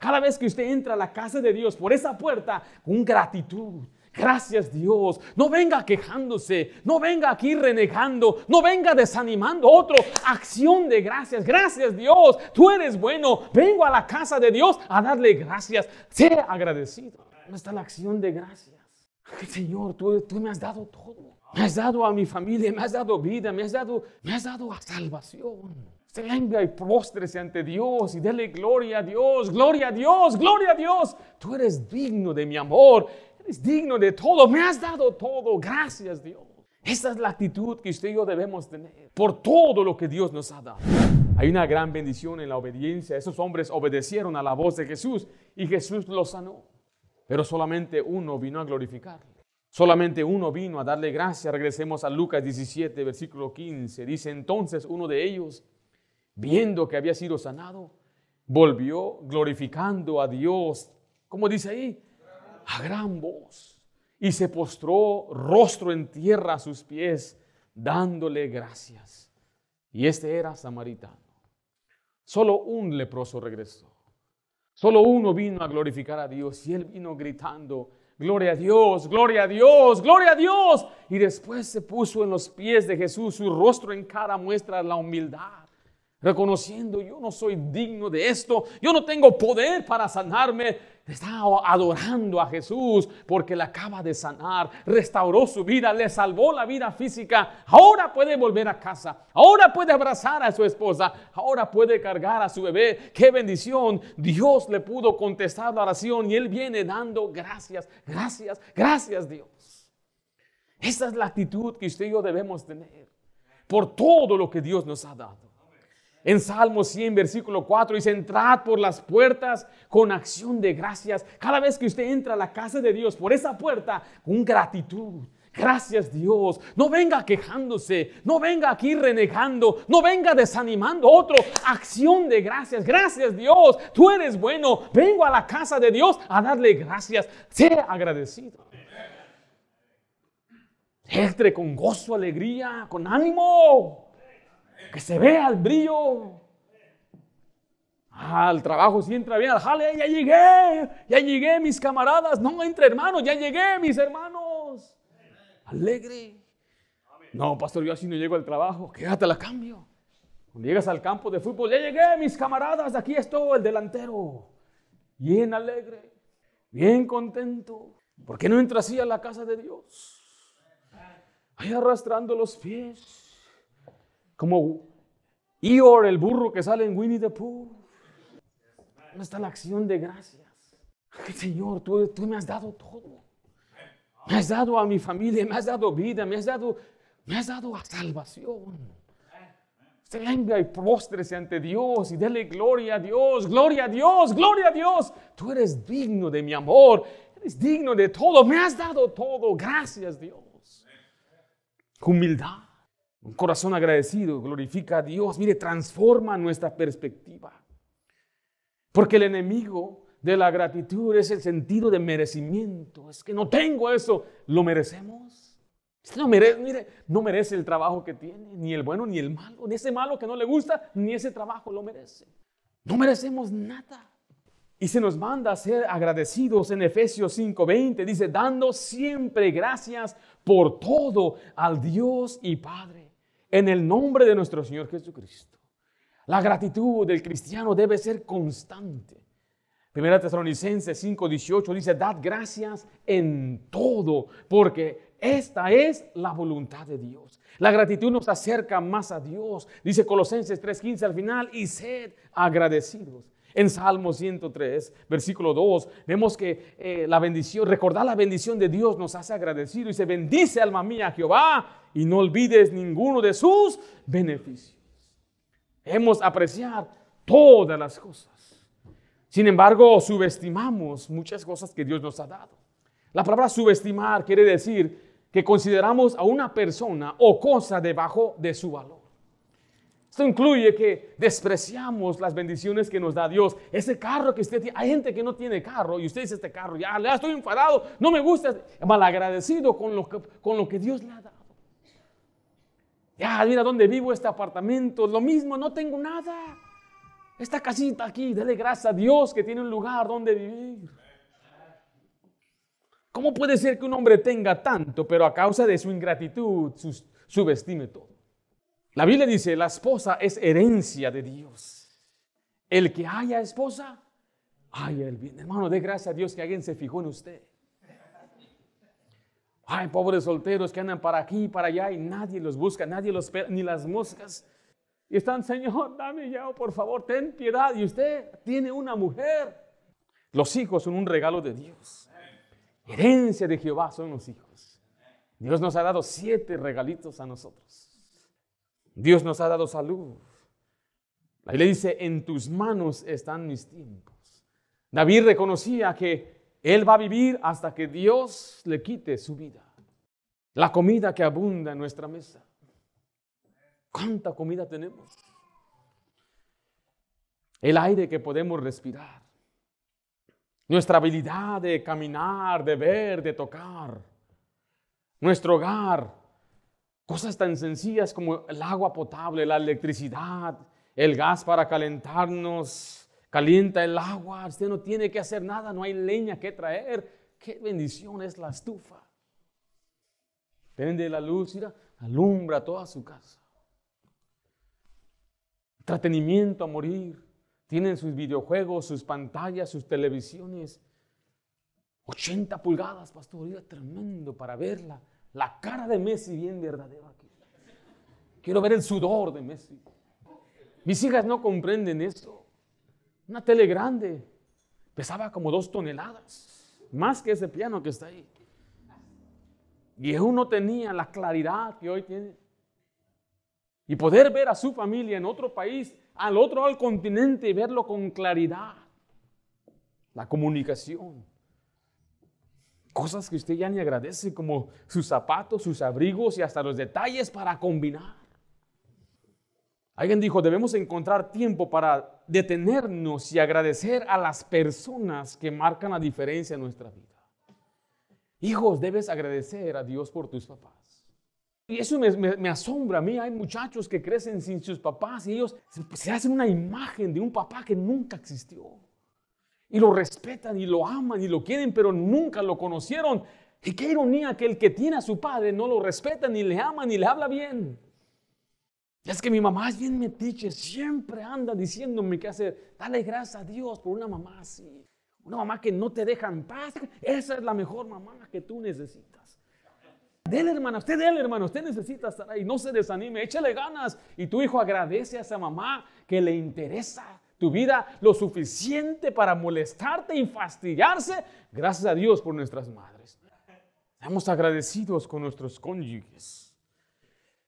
Cada vez que usted entra a la casa de Dios por esa puerta, con gratitud. Gracias Dios. No venga quejándose, no venga aquí renegando, no venga desanimando otro. Acción de gracias. Gracias Dios. Tú eres bueno. Vengo a la casa de Dios a darle gracias. Sé agradecido. No está la acción de gracias. Señor, tú, tú me has dado todo me has dado a mi familia, me has dado vida, me has dado, me has dado salvación. Se venga y próstrese ante Dios y dele gloria a Dios, gloria a Dios, gloria a Dios. Tú eres digno de mi amor, eres digno de todo, me has dado todo, gracias Dios. Esa es la actitud que usted y yo debemos tener por todo lo que Dios nos ha dado. Hay una gran bendición en la obediencia. Esos hombres obedecieron a la voz de Jesús y Jesús los sanó. Pero solamente uno vino a glorificarlo. Solamente uno vino a darle gracias. Regresemos a Lucas 17, versículo 15. Dice entonces uno de ellos, viendo que había sido sanado, volvió glorificando a Dios. como dice ahí? A gran voz. Y se postró rostro en tierra a sus pies, dándole gracias. Y este era samaritano. Solo un leproso regresó. Solo uno vino a glorificar a Dios y él vino gritando, Gloria a Dios, gloria a Dios, gloria a Dios. Y después se puso en los pies de Jesús, su rostro en cara muestra la humildad reconociendo yo no soy digno de esto, yo no tengo poder para sanarme, Está adorando a Jesús porque le acaba de sanar, restauró su vida, le salvó la vida física. Ahora puede volver a casa, ahora puede abrazar a su esposa, ahora puede cargar a su bebé. ¡Qué bendición! Dios le pudo contestar la oración y él viene dando gracias, gracias, gracias Dios. Esa es la actitud que usted y yo debemos tener por todo lo que Dios nos ha dado. En Salmo 100, versículo 4, dice, entrad por las puertas con acción de gracias. Cada vez que usted entra a la casa de Dios, por esa puerta, con gratitud. Gracias Dios. No venga quejándose, no venga aquí renegando, no venga desanimando otro. Acción de gracias. Gracias Dios. Tú eres bueno. Vengo a la casa de Dios a darle gracias. Sea agradecido. Entre con gozo, alegría, con ánimo. Que se vea el brillo. Ah, al trabajo si entra bien, al jale, ya llegué, ya llegué mis camaradas, no entre hermanos, ya llegué mis hermanos. Alegre. No, pastor, yo así no llego al trabajo, quédate la cambio. llegas al campo de fútbol, ya llegué mis camaradas, aquí estoy, el delantero. Bien alegre, bien contento. ¿Por qué no entra así a la casa de Dios? Ahí arrastrando los pies. Como Eeyore, el burro que sale en Winnie the Pooh. está la acción de gracias? Señor, tú, me has dado todo. Me has dado a mi familia, me has dado vida, me has dado, me has dado salvación. Usted venga y póstrese ante Dios y dele gloria a Dios, gloria a Dios, gloria a Dios. Tú eres digno de mi amor, eres digno de todo, me has dado todo. Gracias Dios. Humildad. Un corazón agradecido glorifica a Dios. Mire, transforma nuestra perspectiva. Porque el enemigo de la gratitud es el sentido de merecimiento. Es que no tengo eso. ¿Lo merecemos? no mire, no merece el trabajo que tiene, ni el bueno ni el malo, ni ese malo que no le gusta, ni ese trabajo lo merece. No merecemos nada. Y se nos manda a ser agradecidos en Efesios 5:20. Dice, dando siempre gracias por todo al Dios y Padre en el nombre de nuestro Señor Jesucristo. La gratitud del cristiano debe ser constante. Primera Tesalonicenses 5:18 dice, "Dad gracias en todo, porque esta es la voluntad de Dios." La gratitud nos acerca más a Dios. Dice Colosenses 3:15 al final, "Y sed agradecidos." En Salmo 103, versículo 2, vemos que eh, la bendición, recordar la bendición de Dios nos hace agradecido y se bendice alma mía Jehová y no olvides ninguno de sus beneficios. Hemos apreciar todas las cosas. Sin embargo, subestimamos muchas cosas que Dios nos ha dado. La palabra subestimar quiere decir que consideramos a una persona o cosa debajo de su valor. Esto incluye que despreciamos las bendiciones que nos da Dios. Ese carro que usted tiene, hay gente que no tiene carro y usted dice este carro, ya, ya estoy enfadado, no me gusta, malagradecido con lo que, con lo que Dios le ha dado. Ya, mira dónde vivo, este apartamento, lo mismo, no tengo nada. Esta casita aquí, dale gracias a Dios que tiene un lugar donde vivir. ¿Cómo puede ser que un hombre tenga tanto, pero a causa de su ingratitud subestime todo? La Biblia dice, la esposa es herencia de Dios. El que haya esposa, haya el bien. Hermano, dé gracias a Dios que alguien se fijó en usted. Hay pobres solteros que andan para aquí y para allá y nadie los busca, nadie los espera, ni las moscas. Y están, Señor, dame ya, oh, por favor, ten piedad. Y usted tiene una mujer. Los hijos son un regalo de Dios. Herencia de Jehová son los hijos. Dios nos ha dado siete regalitos a nosotros. Dios nos ha dado salud. Ahí le dice, en tus manos están mis tiempos. David reconocía que él va a vivir hasta que Dios le quite su vida. La comida que abunda en nuestra mesa. ¿Cuánta comida tenemos? El aire que podemos respirar. Nuestra habilidad de caminar, de ver, de tocar. Nuestro hogar, Cosas tan sencillas como el agua potable, la electricidad, el gas para calentarnos, calienta el agua, usted no tiene que hacer nada, no hay leña que traer. Qué bendición es la estufa. Prende la luz, y alumbra toda su casa. Entretenimiento a morir. Tienen sus videojuegos, sus pantallas, sus televisiones. 80 pulgadas, pastor, era tremendo para verla, la cara de Messi bien verdadera aquí. Quiero ver el sudor de Messi. Mis hijas no comprenden esto. Una tele grande. Pesaba como dos toneladas. Más que ese piano que está ahí. Y uno tenía la claridad que hoy tiene. Y poder ver a su familia en otro país, al otro al continente y verlo con claridad. La comunicación. Cosas que usted ya ni agradece, como sus zapatos, sus abrigos y hasta los detalles para combinar. Alguien dijo, debemos encontrar tiempo para detenernos y agradecer a las personas que marcan la diferencia en nuestra vida. Hijos, debes agradecer a Dios por tus papás. Y eso me, asombra a mí. Hay muchachos que crecen sin sus papás y ellos se hacen una imagen de un papá que nunca existió y lo respetan y lo aman y lo quieren, pero nunca lo conocieron. Y qué ironía que el que tiene a su padre no lo respeta, ni le ama, ni le habla bien. Y es que mi mamá es bien metiche, siempre anda diciéndome qué hacer. Dale gracias a Dios por una mamá así. Una mamá que no te deja en paz. Esa es la mejor mamá que tú necesitas. Dele, hermana, usted dele, hermano. Usted necesita estar ahí. No se desanime, échale ganas. Y tu hijo agradece a esa mamá que le interesa tu vida lo suficiente para molestarte y fastidiarse, gracias a Dios por nuestras madres. Estamos agradecidos con nuestros cónyuges.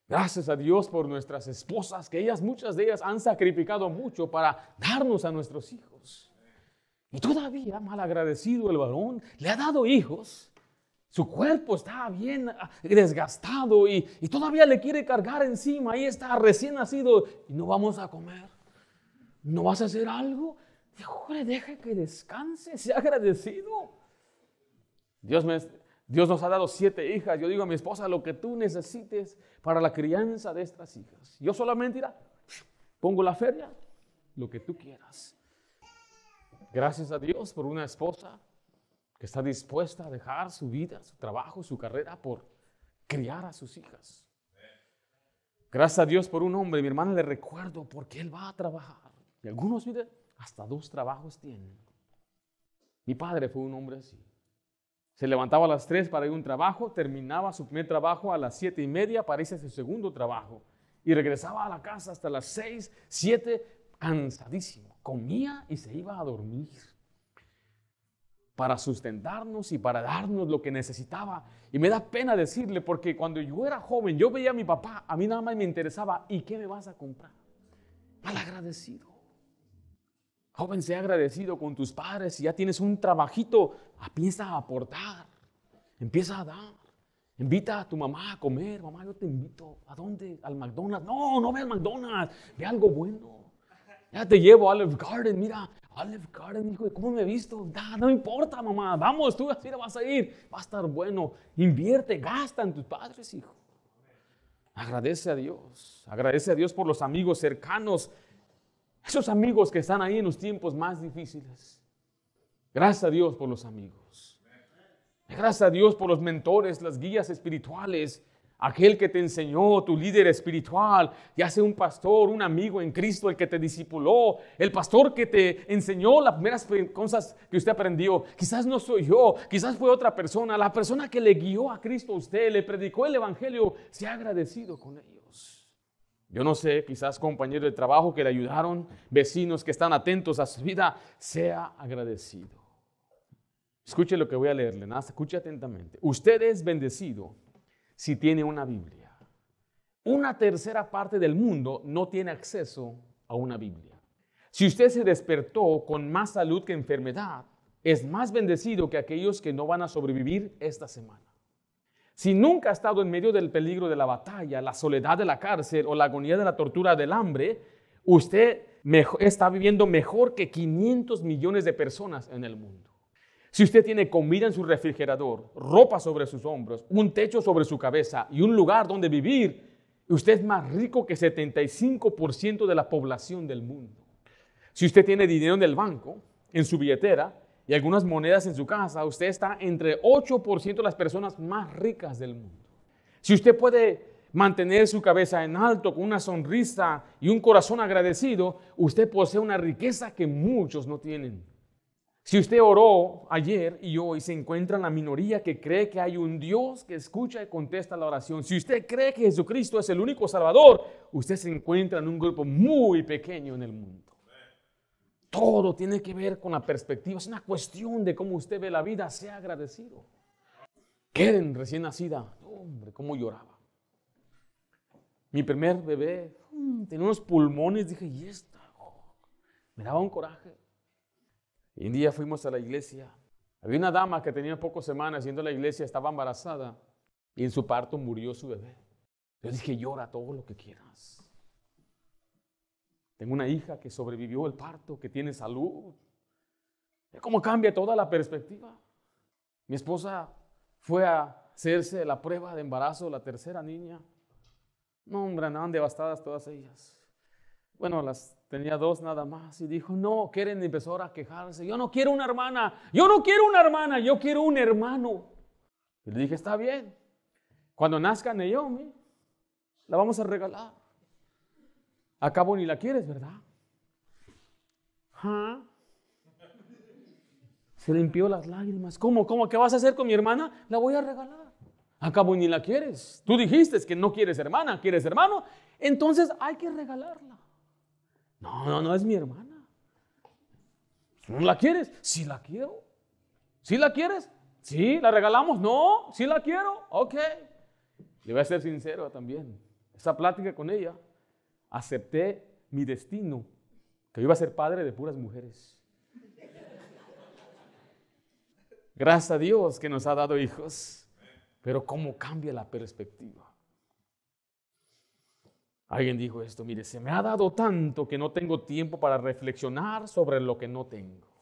Gracias a Dios por nuestras esposas, que ellas, muchas de ellas, han sacrificado mucho para darnos a nuestros hijos. Y todavía, mal agradecido el varón, le ha dado hijos. Su cuerpo está bien ah, desgastado y, y todavía le quiere cargar encima. Ahí está recién nacido y no vamos a comer. ¿No vas a hacer algo? Dijo, deja que descanse, sea agradecido. Dios, Dios nos ha dado siete hijas. Yo digo a mi esposa, lo que tú necesites para la crianza de estas hijas. Yo solamente irá, pongo la feria, lo que tú quieras. Gracias a Dios por una esposa que está dispuesta a dejar su vida, su trabajo, su carrera por criar a sus hijas. Gracias a Dios por un hombre, mi hermana le recuerdo, porque él va a trabajar. Y algunos, mire, hasta dos trabajos tienen. Mi padre fue un hombre así. Se levantaba a las tres para ir a un trabajo, terminaba su primer trabajo a las siete y media para irse a su segundo trabajo. Y regresaba a la casa hasta las seis, siete, cansadísimo. Comía y se iba a dormir para sustentarnos y para darnos lo que necesitaba. Y me da pena decirle, porque cuando yo era joven, yo veía a mi papá, a mí nada más me interesaba, ¿y qué me vas a comprar? Mal agradecido. Joven, ha agradecido con tus padres. Si ya tienes un trabajito, empieza a aportar. Empieza a dar. Invita a tu mamá a comer. Mamá, yo te invito. ¿A dónde? Al McDonald's. No, no ve al McDonald's. Ve algo bueno. Ya te llevo a Olive Garden. Mira, Olive Garden, hijo, ¿cómo me he visto? Da, no importa, mamá. Vamos, tú así vas a ir. Va a estar bueno. Invierte, gasta en tus padres, hijo. Agradece a Dios. Agradece a Dios por los amigos cercanos esos amigos que están ahí en los tiempos más difíciles. Gracias a Dios por los amigos. Gracias a Dios por los mentores, las guías espirituales, aquel que te enseñó, tu líder espiritual, ya sea un pastor, un amigo en Cristo, el que te discipuló, el pastor que te enseñó las primeras cosas que usted aprendió. Quizás no soy yo, quizás fue otra persona, la persona que le guió a Cristo a usted, le predicó el Evangelio, se ha agradecido con ello. Yo no sé, quizás compañeros de trabajo que le ayudaron, vecinos que están atentos a su vida, sea agradecido. Escuche lo que voy a leerle, nada, escuche atentamente. Usted es bendecido si tiene una Biblia. Una tercera parte del mundo no tiene acceso a una Biblia. Si usted se despertó con más salud que enfermedad, es más bendecido que aquellos que no van a sobrevivir esta semana. Si nunca ha estado en medio del peligro de la batalla, la soledad de la cárcel o la agonía de la tortura del hambre, usted está viviendo mejor que 500 millones de personas en el mundo. Si usted tiene comida en su refrigerador, ropa sobre sus hombros, un techo sobre su cabeza y un lugar donde vivir, usted es más rico que 75% de la población del mundo. Si usted tiene dinero en el banco, en su billetera, y algunas monedas en su casa, usted está entre 8% de las personas más ricas del mundo. Si usted puede mantener su cabeza en alto con una sonrisa y un corazón agradecido, usted posee una riqueza que muchos no tienen. Si usted oró ayer y hoy se encuentra en la minoría que cree que hay un Dios que escucha y contesta la oración, si usted cree que Jesucristo es el único Salvador, usted se encuentra en un grupo muy pequeño en el mundo. Todo tiene que ver con la perspectiva. Es una cuestión de cómo usted ve la vida. Sea agradecido. Keren, recién nacida. Hombre, cómo lloraba. Mi primer bebé mm, tenía unos pulmones. Dije, ¿y esta? me daba un coraje. Y un día fuimos a la iglesia. Había una dama que tenía pocas semanas yendo a la iglesia, estaba embarazada y en su parto murió su bebé. Yo dije, llora todo lo que quieras. Tengo una hija que sobrevivió el parto, que tiene salud. como cambia toda la perspectiva? Mi esposa fue a hacerse la prueba de embarazo, la tercera niña. No, hombre, andaban devastadas todas ellas. Bueno, las tenía dos nada más y dijo, no, quieren empezar a quejarse, yo no quiero una hermana, yo no quiero una hermana, yo quiero un hermano. Y le dije, está bien, cuando nazca ellos, la vamos a regalar. Acabo ni la quieres, ¿verdad? Se limpió las lágrimas. ¿Cómo? ¿Cómo? ¿Qué vas a hacer con mi hermana? La voy a regalar. Acabo ni la quieres. Tú dijiste que no quieres hermana, quieres hermano. Entonces hay que regalarla. No, no, no es mi hermana. ¿No la quieres? Sí la quiero. ¿Sí la quieres? Sí, la regalamos. No, sí la quiero. Ok. Le voy a ser sincero también. Esa plática con ella acepté mi destino, que iba a ser padre de puras mujeres. Gracias a Dios que nos ha dado hijos, pero cómo cambia la perspectiva. Alguien dijo esto, mire, se me ha dado tanto que no tengo tiempo para reflexionar sobre lo que no tengo.